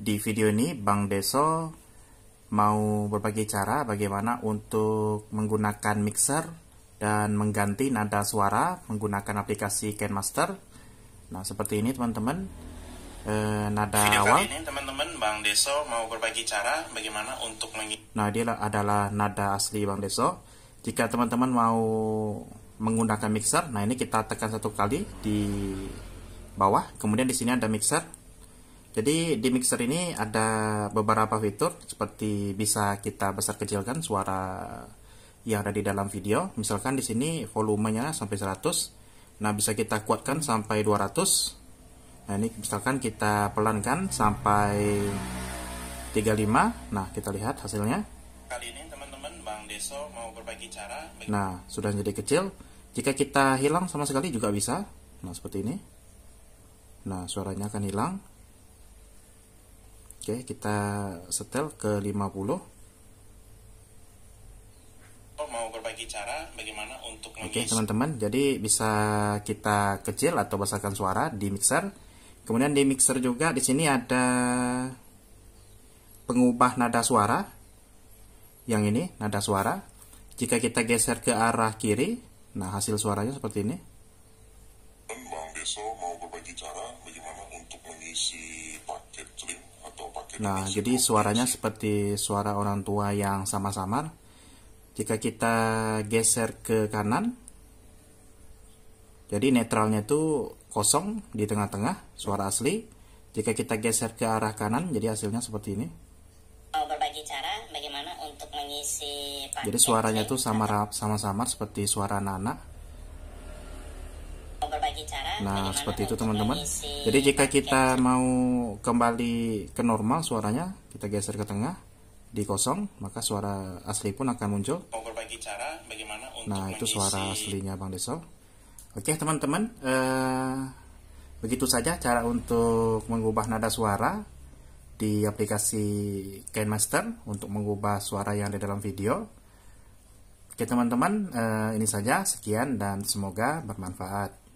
Di video ini Bang Deso mau berbagi cara bagaimana untuk menggunakan mixer dan mengganti nada suara menggunakan aplikasi KenMaster. Nah, seperti ini teman-teman. E, nada video awal. Kali ini teman-teman Bang Deso mau berbagi cara bagaimana untuk meng Nah, dia adalah nada asli Bang Deso. Jika teman-teman mau menggunakan mixer, nah ini kita tekan satu kali di bawah, kemudian di sini ada mixer. Jadi di mixer ini ada beberapa fitur seperti bisa kita besar kecilkan suara yang ada di dalam video. Misalkan di sini volumenya sampai 100. Nah, bisa kita kuatkan sampai 200. Nah, ini misalkan kita pelankan sampai 35. Nah, kita lihat hasilnya. Kali ini teman-teman Bang Deso mau berbagi cara. Nah, sudah jadi kecil. Jika kita hilang sama sekali juga bisa. Nah, seperti ini. Nah, suaranya akan hilang. Oke, kita setel ke 50. Mau berbagi cara bagaimana untuk Oke, teman-teman. Jadi bisa kita kecil atau besarkan suara di mixer. Kemudian di mixer juga di sini ada pengubah nada suara. Yang ini nada suara. Jika kita geser ke arah kiri, nah hasil suaranya seperti ini. Bang Deso mau berbagi cara bagaimana untuk mengisi paket Nah, jadi suaranya seperti suara orang tua yang sama sama Jika kita geser ke kanan, jadi netralnya itu kosong di tengah-tengah suara asli. Jika kita geser ke arah kanan, jadi hasilnya seperti ini. Berbagi cara bagaimana untuk mengisi Jadi suaranya itu sama sama samar seperti suara anak-anak. Nah, seperti itu teman-teman. Jadi jika kita ya. mau kembali ke normal suaranya, kita geser ke tengah di kosong, maka suara asli pun akan muncul. cara bagaimana untuk Nah, itu suara aslinya Bang Desol. Oke, teman-teman, eh, begitu saja cara untuk mengubah nada suara di aplikasi KineMaster untuk mengubah suara yang ada dalam video. Oke teman-teman, eh, ini saja sekian dan semoga bermanfaat.